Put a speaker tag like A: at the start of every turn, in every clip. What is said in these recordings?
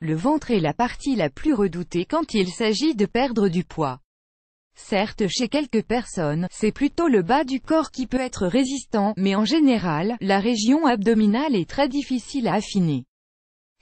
A: Le ventre est la partie la plus redoutée quand il s'agit de perdre du poids. Certes chez quelques personnes, c'est plutôt le bas du corps qui peut être résistant, mais en général, la région abdominale est très difficile à affiner.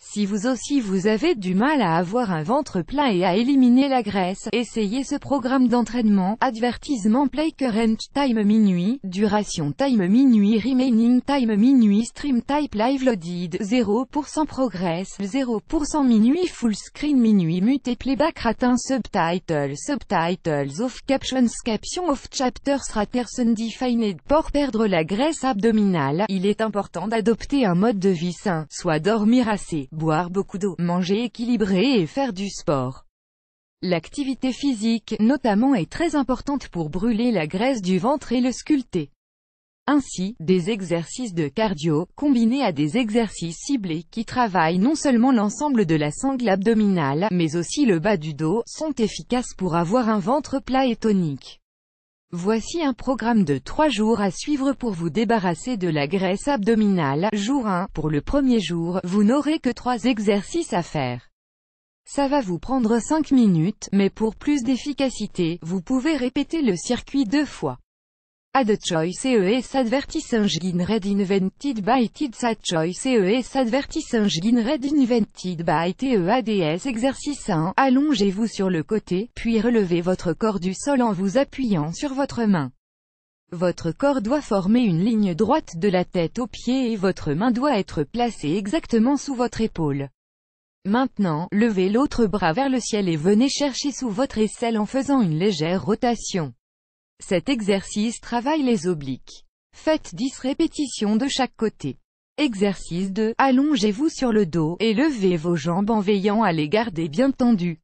A: Si vous aussi vous avez du mal à avoir un ventre plein et à éliminer la graisse, essayez ce programme d'entraînement, Advertisement Play Current Time Minuit, Duration Time Minuit Remaining Time Minuit Stream Type Live Loaded, 0% Progress, 0% Minuit Full Screen Minuit Mute Playback Ratin Subtitle Subtitles of Captions Caption of Chapters Raters Undefined Pour perdre la graisse abdominale, il est important d'adopter un mode de vie sain, soit dormir assez, boire beaucoup d'eau, manger équilibré et faire du sport. L'activité physique, notamment, est très importante pour brûler la graisse du ventre et le sculpter. Ainsi, des exercices de cardio, combinés à des exercices ciblés qui travaillent non seulement l'ensemble de la sangle abdominale, mais aussi le bas du dos, sont efficaces pour avoir un ventre plat et tonique. Voici un programme de 3 jours à suivre pour vous débarrasser de la graisse abdominale. Jour 1, pour le premier jour, vous n'aurez que 3 exercices à faire. Ça va vous prendre 5 minutes, mais pour plus d'efficacité, vous pouvez répéter le circuit deux fois. Ad choice es advertising red invented by Ad choice es advertising red invented by TEADS Exercice 1 Allongez-vous sur le côté, puis relevez votre corps du sol en vous appuyant sur votre main. Votre corps doit former une ligne droite de la tête au pied et votre main doit être placée exactement sous votre épaule. Maintenant, levez l'autre bras vers le ciel et venez chercher sous votre aisselle en faisant une légère rotation. Cet exercice travaille les obliques. Faites 10 répétitions de chaque côté. Exercice 2. Allongez-vous sur le dos, et levez vos jambes en veillant à les garder bien tendues.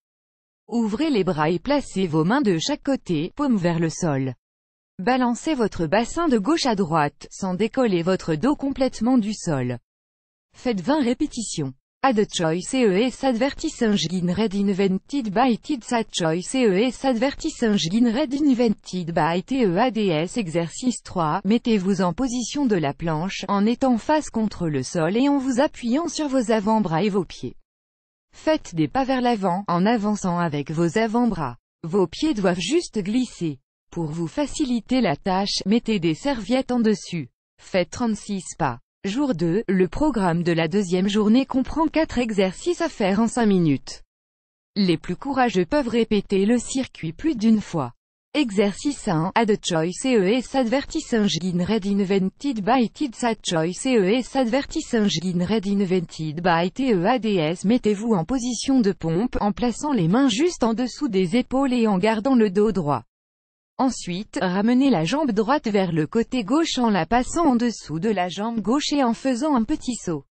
A: Ouvrez les bras et placez vos mains de chaque côté, paume vers le sol. Balancez votre bassin de gauche à droite, sans décoller votre dos complètement du sol. Faites 20 répétitions. Ad choice advertising red invented by Ad choice red invented by TEADS Exercice 3, mettez-vous en position de la planche, en étant face contre le sol et en vous appuyant sur vos avant-bras et vos pieds. Faites des pas vers l'avant, en avançant avec vos avant-bras. Vos pieds doivent juste glisser. Pour vous faciliter la tâche, mettez des serviettes en dessus. Faites 36 pas. Jour 2, le programme de la deuxième journée comprend 4 exercices à faire en 5 minutes. Les plus courageux peuvent répéter le circuit plus d'une fois. Exercice 1, Ad choice EES advertising red invented by TIDS Add choice EES red invented by TEADS Mettez-vous en position de pompe en plaçant les mains juste en dessous des épaules et en gardant le dos droit. Ensuite, ramenez la jambe droite vers le côté gauche en la passant en dessous de la jambe gauche et en faisant un petit saut.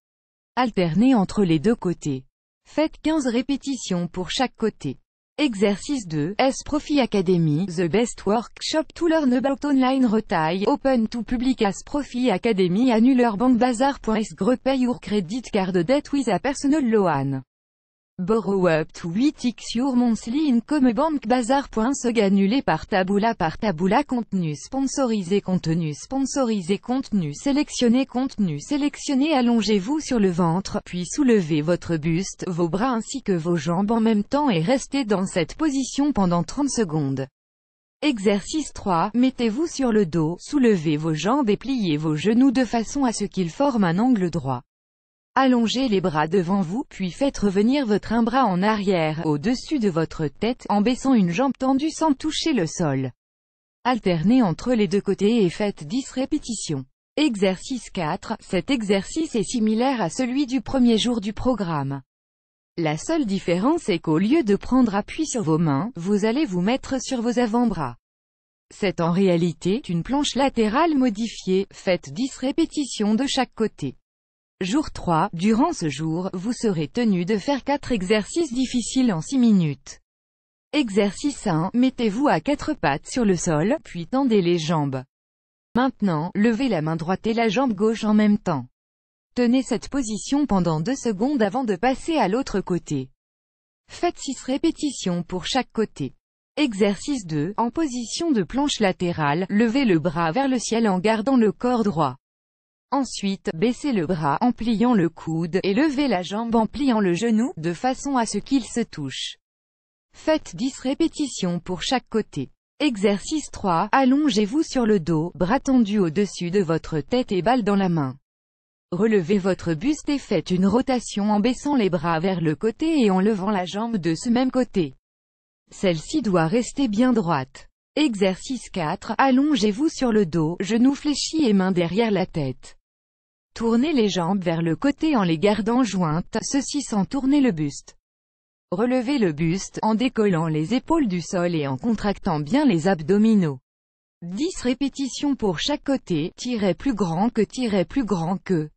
A: Alternez entre les deux côtés. Faites 15 répétitions pour chaque côté. Exercice 2, S Profit Academy, The Best Workshop To Learn About Online Retail, Open to Public S Profit Academy Annuler Bank Bazar.S Your Credit Card Debt with a Personal Loan. Borrow up to 8 x your monthly income par taboula par tabula contenu sponsorisé contenu sponsorisé contenu sélectionné contenu sélectionné allongez-vous sur le ventre puis soulevez votre buste vos bras ainsi que vos jambes en même temps et restez dans cette position pendant 30 secondes. Exercice 3. Mettez-vous sur le dos, soulevez vos jambes et pliez vos genoux de façon à ce qu'ils forment un angle droit. Allongez les bras devant vous, puis faites revenir votre un bras en arrière, au-dessus de votre tête, en baissant une jambe tendue sans toucher le sol. Alternez entre les deux côtés et faites 10 répétitions. Exercice 4, cet exercice est similaire à celui du premier jour du programme. La seule différence est qu'au lieu de prendre appui sur vos mains, vous allez vous mettre sur vos avant-bras. C'est en réalité une planche latérale modifiée, faites 10 répétitions de chaque côté. Jour 3, durant ce jour, vous serez tenu de faire 4 exercices difficiles en 6 minutes. Exercice 1, mettez-vous à quatre pattes sur le sol, puis tendez les jambes. Maintenant, levez la main droite et la jambe gauche en même temps. Tenez cette position pendant 2 secondes avant de passer à l'autre côté. Faites 6 répétitions pour chaque côté. Exercice 2, en position de planche latérale, levez le bras vers le ciel en gardant le corps droit. Ensuite, baissez le bras en pliant le coude, et levez la jambe en pliant le genou, de façon à ce qu'il se touche. Faites 10 répétitions pour chaque côté. Exercice 3. Allongez-vous sur le dos, bras tendus au-dessus de votre tête et balle dans la main. Relevez votre buste et faites une rotation en baissant les bras vers le côté et en levant la jambe de ce même côté. Celle-ci doit rester bien droite. Exercice 4. Allongez-vous sur le dos, genoux fléchis et mains derrière la tête. Tournez les jambes vers le côté en les gardant jointes, ceci sans tourner le buste. Relevez le buste, en décollant les épaules du sol et en contractant bien les abdominaux. 10 répétitions pour chaque côté, Tirez plus grand que tirez plus grand que.